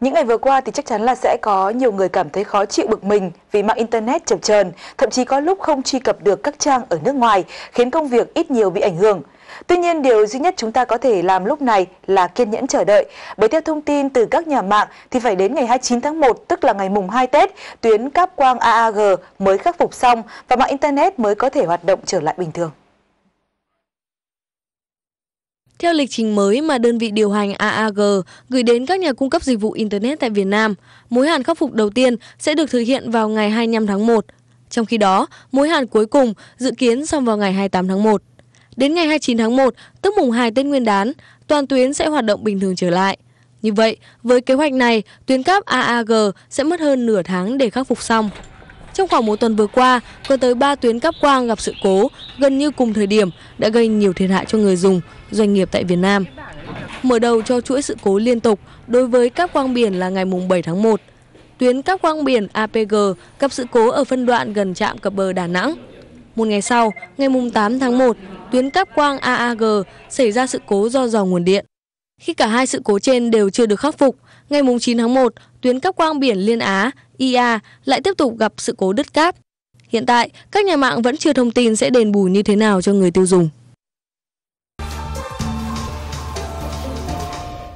Những ngày vừa qua thì chắc chắn là sẽ có nhiều người cảm thấy khó chịu bực mình vì mạng Internet chậm chờn, thậm chí có lúc không truy cập được các trang ở nước ngoài, khiến công việc ít nhiều bị ảnh hưởng. Tuy nhiên, điều duy nhất chúng ta có thể làm lúc này là kiên nhẫn chờ đợi. Bởi theo thông tin từ các nhà mạng thì phải đến ngày 29 tháng 1, tức là ngày mùng 2 Tết, tuyến cáp quang AAG mới khắc phục xong và mạng Internet mới có thể hoạt động trở lại bình thường theo lịch trình mới mà đơn vị điều hành AAG gửi đến các nhà cung cấp dịch vụ Internet tại Việt Nam. Mối hàn khắc phục đầu tiên sẽ được thực hiện vào ngày 25 tháng 1. Trong khi đó, mối hàn cuối cùng dự kiến xong vào ngày 28 tháng 1. Đến ngày 29 tháng 1, tức mùng 2 Tết Nguyên đán, toàn tuyến sẽ hoạt động bình thường trở lại. Như vậy, với kế hoạch này, tuyến cáp AAG sẽ mất hơn nửa tháng để khắc phục xong. Trong khoảng một tuần vừa qua, có tới 3 tuyến cáp quang gặp sự cố gần như cùng thời điểm đã gây nhiều thiệt hại cho người dùng, doanh nghiệp tại Việt Nam. Mở đầu cho chuỗi sự cố liên tục đối với cáp quang biển là ngày 7 tháng 1. Tuyến cáp quang biển APG gặp sự cố ở phân đoạn gần trạm cập bờ Đà Nẵng. Một ngày sau, ngày 8 tháng 1, tuyến cáp quang AAG xảy ra sự cố do dò nguồn điện. Khi cả hai sự cố trên đều chưa được khắc phục, ngày 9 tháng 1, tuyến cáp quang biển Liên Á IA lại tiếp tục gặp sự cố đứt cáp. Hiện tại, các nhà mạng vẫn chưa thông tin sẽ đền bù như thế nào cho người tiêu dùng.